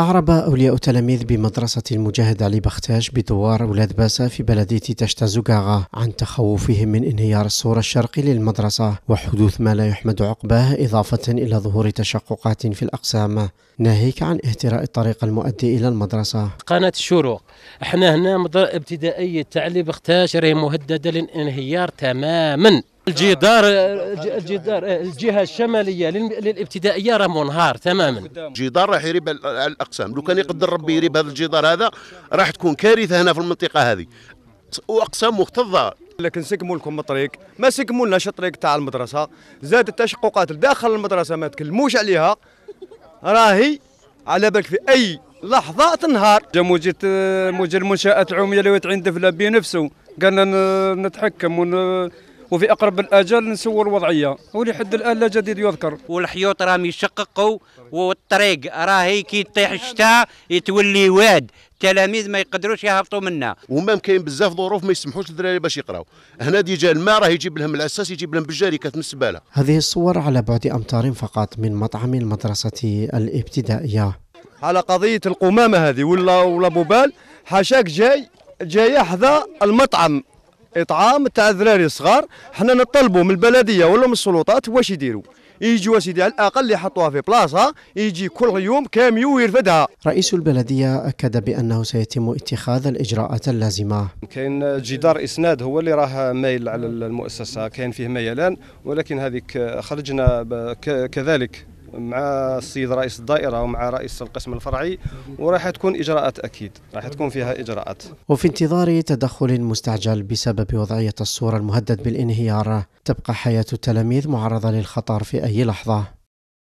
أعرب أولياء تلاميذ بمدرسة المجاهد علي بختاش بدوار أولاد باسا في بلدية تشتازوغاغا عن تخوفهم من انهيار السور الشرقي للمدرسة وحدوث ما لا يحمد عقباه إضافة إلى ظهور تشققات في الأقسام ناهيك عن اهتراء الطريق المؤدي إلى المدرسة قناة الشروق احنا هنا مدرسة ابتدائية تعلي بختاش راهي مهددة للانهيار تماما الجدار الجدار الجهه الشماليه للابتدائيه راه منهار تماما الجدار راح يريب الاقسام لو كان يقدر ربي يريب هذا الجدار هذا راح تكون كارثه هنا في المنطقه هذه واقسام مكتظه لكن سكموا لكم الطريق ما سكموا لناش الطريق تاع المدرسه زاد التشققات داخل المدرسه ما تكلموش عليها راهي على بالك في اي لحظه تنهار جا موجه مدير المنشات العموميه اللي عند في بنفسه نفسه قالنا نتحكم ون وفي اقرب الاجال نسووا الوضعيه ولحد الان لا جديد يذكر والحيوط راهم يشققوا والطريق راهي كي يطيح الشتاء يتولي واد التلاميذ ما يقدروش يهبطوا منا ومام كاين بزاف ظروف ما يسمحوش للدراري باش يقراو هنا ديجا الماء راه يجيب لهم الاساس يجيب لهم بالجاريكات من الزباله هذه الصور على بعد امتار فقط من مطعم المدرسه الابتدائيه على قضيه القمامه هذه ولا ولا بوبال حاشاك جاي جايه حذا المطعم اطعام تاع الذراري الصغار حنا نطلبوا من البلديه ولا من السلطات واش يديروا يجوا سيدي على الاقل يحطوها في بلاصه يجي كل يوم كاميو ويرفدها رئيس البلديه اكد بانه سيتم اتخاذ الاجراءات اللازمه كاين جدار اسناد هو اللي راه مايل على المؤسسه كاين فيه ميلان ولكن هذيك خرجنا كذلك مع السيد رئيس الدائره ومع رئيس القسم الفرعي وراح تكون اجراءات اكيد راح تكون فيها اجراءات وفي انتظار تدخل مستعجل بسبب وضعيه الصوره المهدد بالانهيار تبقى حياه التلاميذ معرضه للخطر في اي لحظه